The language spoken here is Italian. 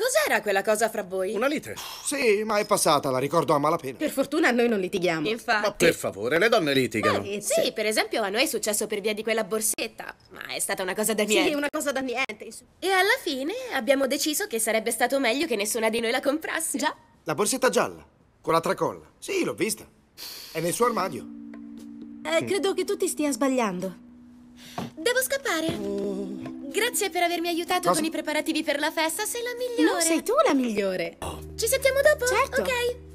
Cos'era quella cosa fra voi? Una lite. Sì, ma è passata, la ricordo a malapena. Per fortuna noi non litighiamo. Infatti. Ma per favore, le donne litigano. Beh, sì, per esempio a noi è successo per via di quella borsetta. Ma è stata una cosa da niente. Sì, una cosa da niente. Insomma. E alla fine abbiamo deciso che sarebbe stato meglio che nessuna di noi la comprasse. Già. La borsetta gialla, con la tracolla. Sì, l'ho vista. È nel suo armadio. Eh, credo che tu ti stia sbagliando. Devo scappare. Mm. Grazie per avermi aiutato Cosa? con i preparativi per la festa, sei la migliore. No, sei tu la migliore. Ci sentiamo dopo? Certo. Ok.